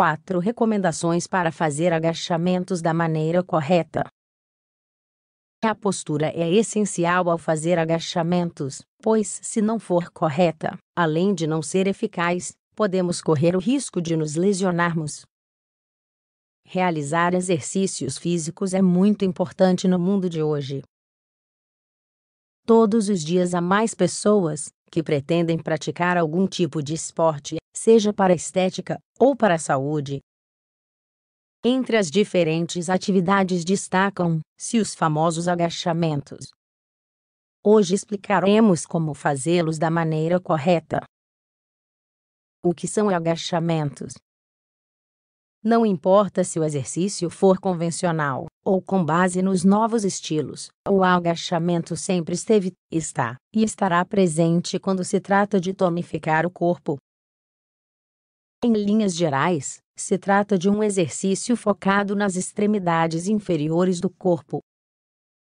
4 recomendações para fazer agachamentos da maneira correta. A postura é essencial ao fazer agachamentos, pois, se não for correta, além de não ser eficaz, podemos correr o risco de nos lesionarmos. Realizar exercícios físicos é muito importante no mundo de hoje. Todos os dias há mais pessoas que pretendem praticar algum tipo de esporte seja para a estética ou para a saúde. Entre as diferentes atividades destacam-se os famosos agachamentos. Hoje explicaremos como fazê-los da maneira correta. O que são agachamentos? Não importa se o exercício for convencional ou com base nos novos estilos, o agachamento sempre esteve, está e estará presente quando se trata de tonificar o corpo, em linhas gerais, se trata de um exercício focado nas extremidades inferiores do corpo.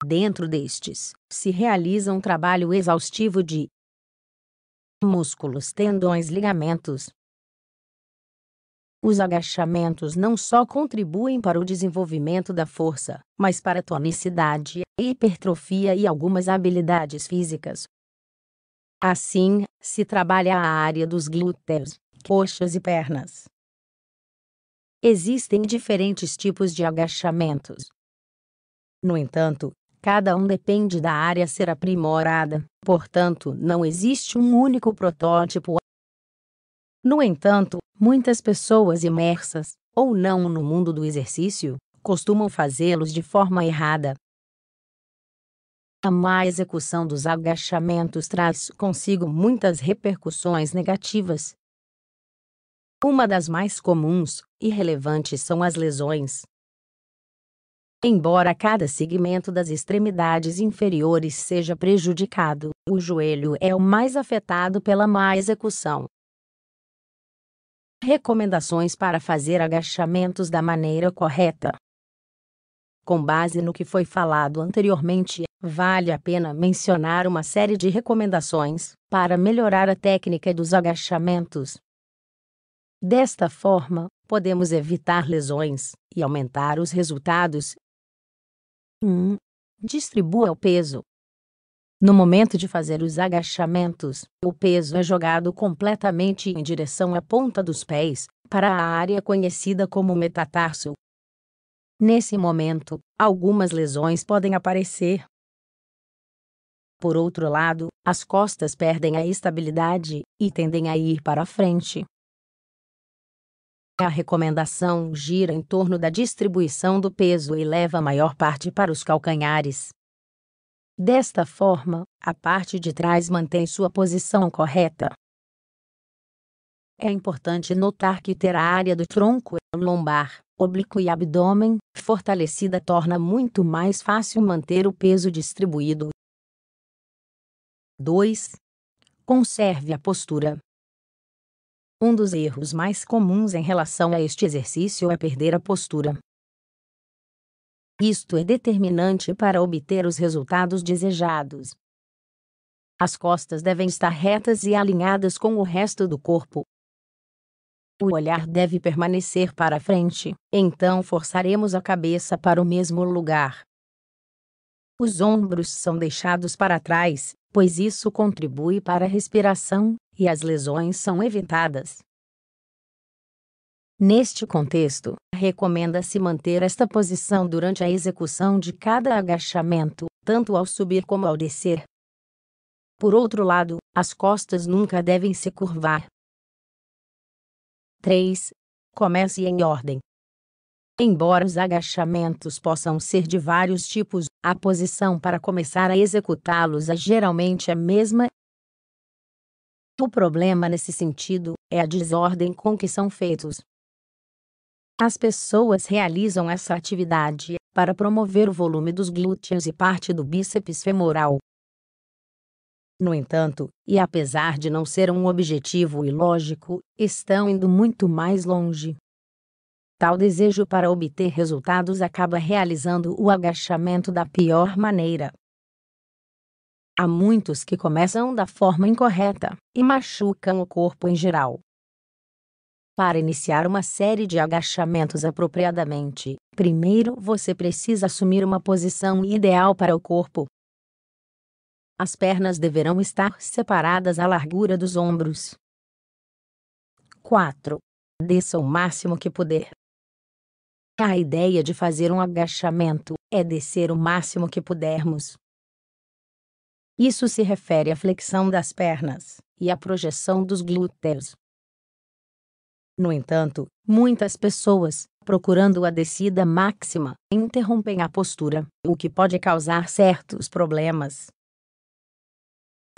Dentro destes, se realiza um trabalho exaustivo de músculos, tendões, ligamentos. Os agachamentos não só contribuem para o desenvolvimento da força, mas para a tonicidade, hipertrofia e algumas habilidades físicas. Assim, se trabalha a área dos glúteos, coxas e pernas. Existem diferentes tipos de agachamentos. No entanto, cada um depende da área ser aprimorada, portanto, não existe um único protótipo. No entanto, muitas pessoas imersas, ou não no mundo do exercício, costumam fazê-los de forma errada. A má execução dos agachamentos traz consigo muitas repercussões negativas, uma das mais comuns e relevantes são as lesões. Embora cada segmento das extremidades inferiores seja prejudicado, o joelho é o mais afetado pela má execução. Recomendações para fazer agachamentos da maneira correta. Com base no que foi falado anteriormente, vale a pena mencionar uma série de recomendações para melhorar a técnica dos agachamentos. Desta forma, podemos evitar lesões e aumentar os resultados. 1. Distribua o peso. No momento de fazer os agachamentos, o peso é jogado completamente em direção à ponta dos pés, para a área conhecida como metatarso. Nesse momento, algumas lesões podem aparecer. Por outro lado, as costas perdem a estabilidade e tendem a ir para a frente, a recomendação gira em torno da distribuição do peso e leva a maior parte para os calcanhares. Desta forma, a parte de trás mantém sua posição correta. É importante notar que ter a área do tronco, lombar, oblíquo e abdômen fortalecida torna muito mais fácil manter o peso distribuído. 2. Conserve a postura. Um dos erros mais comuns em relação a este exercício é perder a postura. Isto é determinante para obter os resultados desejados. As costas devem estar retas e alinhadas com o resto do corpo. O olhar deve permanecer para frente, então forçaremos a cabeça para o mesmo lugar. Os ombros são deixados para trás, pois isso contribui para a respiração e as lesões são evitadas. Neste contexto, recomenda-se manter esta posição durante a execução de cada agachamento, tanto ao subir como ao descer. Por outro lado, as costas nunca devem se curvar. 3. Comece em ordem. Embora os agachamentos possam ser de vários tipos, a posição para começar a executá-los é geralmente a mesma o problema nesse sentido é a desordem com que são feitos. As pessoas realizam essa atividade para promover o volume dos glúteos e parte do bíceps femoral. No entanto, e apesar de não ser um objetivo ilógico, estão indo muito mais longe. Tal desejo para obter resultados acaba realizando o agachamento da pior maneira, Há muitos que começam da forma incorreta e machucam o corpo em geral. Para iniciar uma série de agachamentos apropriadamente, primeiro você precisa assumir uma posição ideal para o corpo. As pernas deverão estar separadas à largura dos ombros. 4. Desça o máximo que puder. A ideia de fazer um agachamento é descer o máximo que pudermos, isso se refere à flexão das pernas e à projeção dos glúteos. No entanto, muitas pessoas, procurando a descida máxima, interrompem a postura, o que pode causar certos problemas.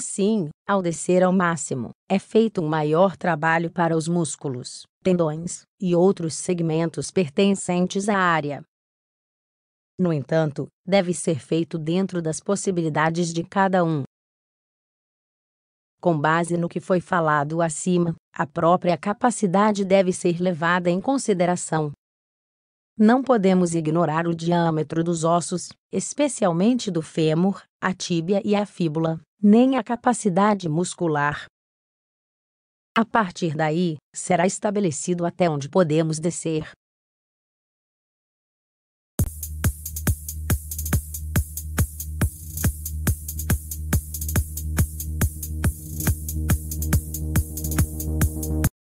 Sim, ao descer ao máximo, é feito um maior trabalho para os músculos, tendões e outros segmentos pertencentes à área. No entanto, deve ser feito dentro das possibilidades de cada um. Com base no que foi falado acima, a própria capacidade deve ser levada em consideração. Não podemos ignorar o diâmetro dos ossos, especialmente do fêmur, a tíbia e a fíbula, nem a capacidade muscular. A partir daí, será estabelecido até onde podemos descer,